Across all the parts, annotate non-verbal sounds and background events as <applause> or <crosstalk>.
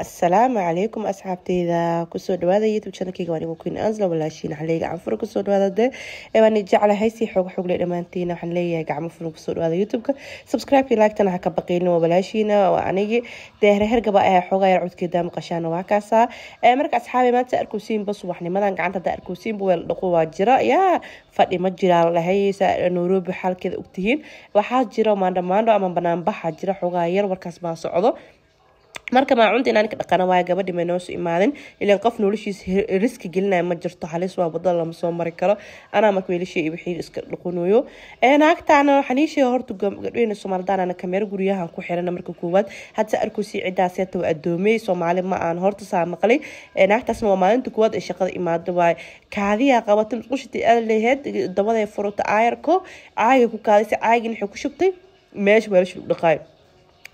asalaamu calaykum asxaabteyda kusoo dhawaada youtube channelkeyga waan igu ansla walaashiin waxaan leeyahay gacmo furan kusoo dhawaada dee eewaani jeclahay sii xoog xogle dhammaantiina waxaan leeyahay gacmo furan kusoo dhawaada youtube-ka subscribe-kii lagtana ha ka baqiilina waa walaashiina waa anigi dee herher ah xoogaa yar codkeeda maqashaana waa kaasaa marka asxaabi maanta arkusiinba subaxnimadan gacanta hadda arkusiinba weel dhaqo waa jira yaa fadhi ma jiraan lahay saa nairobi xaalkeeda ogtihiin waxaa jira maandho ama banaanbaxa jira xoogaa yar warkaas baa socdo marka maacuunta inaan ka dhaqana waayo gabadhi may noosu imaadin ilaan qof noloshiisa riski gelinaya ma jirto halis waa badal lama soo mari karo anaa marka wiilashii wixii iska dhuqunuyo naagtaana waxaan horta gabdhaheyna soomaaldaanana kamero guryahan ku xirana marka koowaad hadsa arkusii ciddaas waa addoomey soomaali ma aan horta saa maqlay naagtaasna waa maalinta koowaad ay shaqada imaado waaye kaadiyaa qabata musqushita aad leheyd dabadee furata aayarko caaga ku kaadisay caagin waxay ku shubtay meesha weelasha dhaqaayo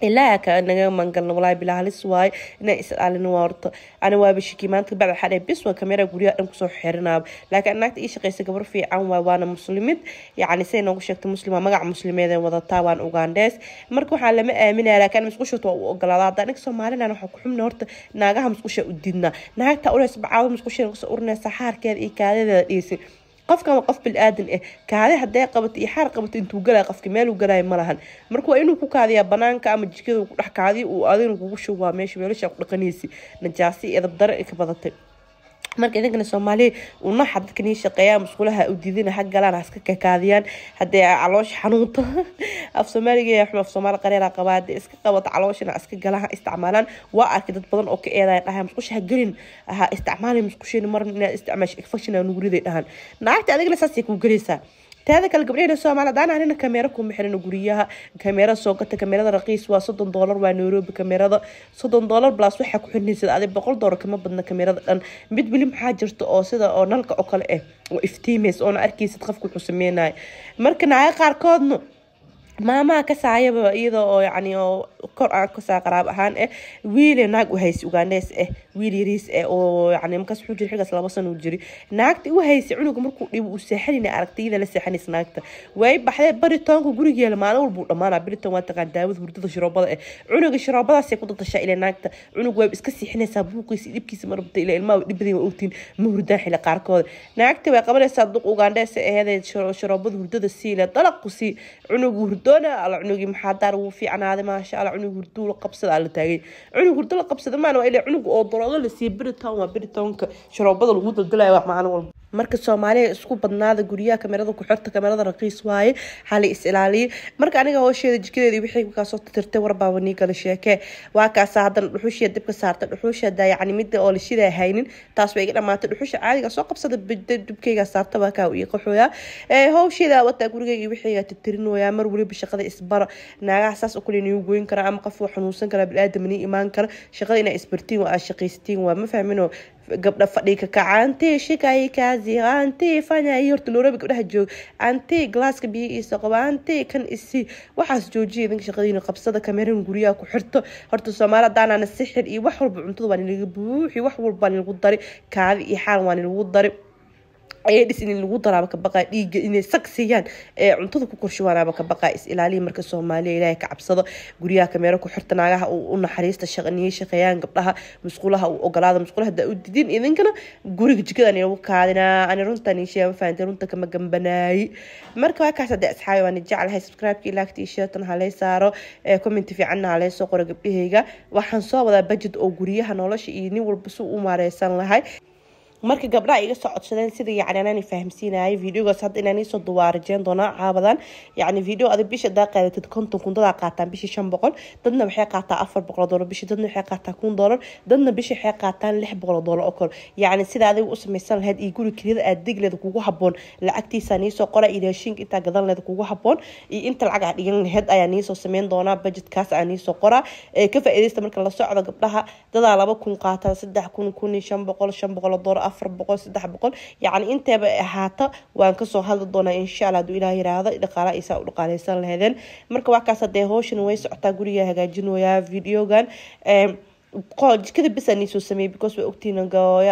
ilaa kaa naga maangalna walaahi bilaa halis waayo inaan waa horta ana waaba maanta bacda waxaa dhahay bis waa kamera guryaha dhan kusoo xirinaaba laakiin naagta ii shaqaysa gabar fiican waay waana muslimid yacni say noogu sheegta muslima magac muslimeeden wadataa waan ugaandhees marka waxaa lama aaminaya laakiin musqushoota waa u ogolaada hadda aniga soomalilan waxaa ku xumna horta naagaha musqusha u didna naagta ulays bacaabo musqusha naga soo xaarkeeda iyo kaadedeeda dhiisin qofkan waa qof bil-aadan ah eh, kaadi haday qabato iyo xaar qabato intuu galay qofka meeluu galaya malahan marka waa inuu ku kaadiyaa banaanka ama jikada kudhex kaadi uu adigna kugu shubaa meesha weelasha ku dhaqanaysi najaasi edabdare ka badatay marka idankana soomaaliya unaxa dadkan shaqeeyaan musqulaha u diidana ha galaan haska kakaadiyaan hadee caloosha xanuunta <laughs> af soomaaliga xum af soomaali qareera qabaa hadee iska qabata calooshana iska gala ha isticmaalaan waa arkay dad badan oo ka eedaya dhahay musqusha ha gelin ha isticmaalin musqusheena mar inaad isticmaasho infection nugu riday dhahan naagta adigana saasay kuu gelaysaa teeda kale gabdhahena soomaalid aan anina kameera kuma xiran guryaha kameera sookata kameerada raqiis waa soddon doolar waa nairobi kameerada soddon doolar blas waxaa ku xirnaysad adig boqol doolar kama badna kameerada dhan mid weli maxaa jirta oo sida oo nalka oo kale ah oo iftiimays oona arkaysad qofka wuxuu sameynaya marka nacaya qaarkoodna maamaha ka saayaba iyada oo yani oo kor aan kasaa qaraab ahaan eh wiile naag u haysa ugaandeys eh wiil yariis eh oo yani markaas wuxuu jira xigaas laba sano u jiri naagta u haysa cunuga markuu dhibo uu seexanina aragtay iyada la seexanays naagta way baxdee baritoonka gurigeela maalin walbuu dhammaanaa bariton waa taqaan daawada hurdada shiroobada eh cunuga shiroobadaasay ku dadashaa ilaa naagta cunug way iska seexinaysaa buuqiisa dhibkiisa ma rabta ilaa ilmaha dhibbaday waa ogtiin ma hurdaan xili qaarkooda naagta way qabanaysaa duq ugaandeys eh, aheedee shiroobada hurdada sii dalaqu sii cunuga hurdo doona ala cunugii maxaa daar wuu fiicnaaday maasha alla cunug hurduula qabsada ala taagay cunug hurdu la qabsada maana waa ila cunug oo daroogo la siiya britown waa britownka sharoobada lagu daldalaya wax macaan walba marka soomaaliya isku badnaada guryaha kamerada kuxirta kamerada raqiis waaye xali is ilaaliya marka aniga hoosheeda jikadeedii wixii kasoo tirtay warbaaba nii sheeke waa kaasa haddana dhuxushia dibka saarta dhuxuusha daa yacni midda oo la haynin taas waa iga dhamaatay dhuxusha caadiga soo qabsada bida dibkayga saarta waa kaa ii qaxooya howsheeda wataa gurigayga wixiyga tirtirinooyaa mar weliba shaqada isbara naagaha saas oo kale niu goyn kara ama qof waa xanuunsan kara bilaadan nii imaan kara shaqada inaa isbartiin waa aad shaqaysatiin waa ma fahminoo gabdha fadhiga kaca anti shikay kaasi anti fanay horta loorabi gabdhaha joog anti glaaska biyihiisa qaba anti kan isi waxaas joojiya idinka shaqadiina qabsada kameran guryaha ku xirto horta soomaali hadaanana sixir iyo wax walba cuntada waa nilaga buuxi wax walba waa dari kaadi iyo xaal waa ninagu dari ayadhis in lagu daraaba kabaqaa dhiiga inay sag siiyaan cuntada ku korshuwaanaaba kabaqaa is-ilaaliya marka soomaaliya ilaahay ka cabsado guryaha kameero ku xirta naagaha u naxariista shaqniyo shaqeeyaan gabdhaha musqulaha uu ogolaada musqulaha hadaa u didin idinkana guriga jikada anigu kaadinaa ani runtan isheeya ma fahamtay runta kama gambanaayi marka waa kaas asxaabi waan jeclahay subscribe-kii laagtii sheertan halay saaro comment fiicanna halay soo qoro gabdhahayga waxaan soo wadaa budget oo guryaha nolosha iyo nin walba si u maareysan lahay marka gabdhaha iga soo codsadeen sida yacni anaan fahamsiinayay videogaas hadda inaan iisoo duwaarajeyn doonaa caabadan yacni video adig bisha hadaa qaadatid konton kun dadaa qaataan bishii shan boqol dadna waxay qaataa afar boqol doolar bishi dadna waxay qaataa kun doolar dadna bishi waxay qaataan lix boqol doolar oo kor yacni sida adiga u samaysan lahayd iyo guri keliyada aad degleeda kugu haboon lacagtiisaa niisoo qora iyo raashinka intaa gadan laheyd kugu haboon iyo inta lacag aa ah dhigan laheyd ayaa niisoo sameyn doonaa budgetkaas aa niisoo qoraa ka faa'iidaysta marka la socdo gabdhaha dadaa laba kun qaataan saddex kun kun iyo shan boqol shan boqol doolar afar boqol saddex boqol yacni inteeba ahaata waan kasoo hadli doonaa insha alla haduu ilaah yiraahdo dhaqaala isaa u dhaqaaleysan lahedeen marka waa kaas hadee howshan way socotaa guriga hagaajin hagaajinayaa videogan jikada bes aan iisoo way because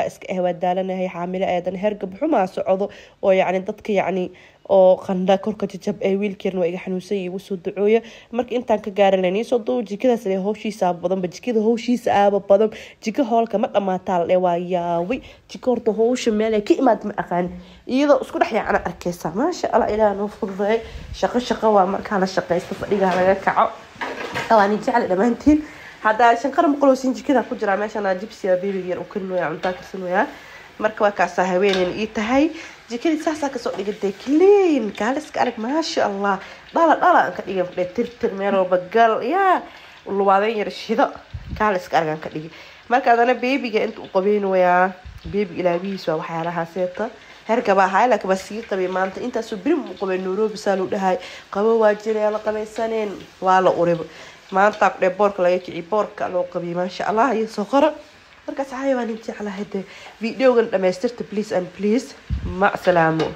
iska ah waa daalanahay xaamile aadan hergab xumaa socdo oo yacni dadka yacni oo qandha korka jajab ee wiilkeena waa iga xanuunsan iyo igu soo marka intaan ka gaaran layn soo jikadaas le howshiisa aaba badanba jikada howshiisa aaba badan jiko hoolka ma dhamaataa le waa yaabay jiko horta howsha meelay ka imaad ma aqaan iyadoo isku dhex yaacana arkeysa maasha allah ilaaha noo fududahay shaqo shaqo waa markaa la shaqeysta fadhigaa laga kaco waani jecla dhammaantiin haddaa shanqara maqloosin jikada ku jiraa meeshana jibsiga bebigyar u karinooya cuntaa karsanooyaa marka waa kaasaa haweeneen ii tahay jikadii saasaa kasoo dhigantay clean kaaliska arag maasha allah dhala dhala aan ka dhigan fadhiya tirtir meel walba gal yaa luwaadeen yar shido kaaliska arag aan ka dhigi marka adana beebiga inta u qabeynayaa beebiga ilaabihiis waa waxyaalahaaseeta hergaba ahaa laakiin baa sii qabay maanta intaasuu birim u qabay nairobi saa luu dhahay qabo waa jiraya la qabaysaneen waa la uriba maantaa kudhe boorka laga kiciy boorka loo qabiyay maasha allah iyo soqoro markaas caayo waan jeclahay dee videogan dhamaystirta please and please mac salaamo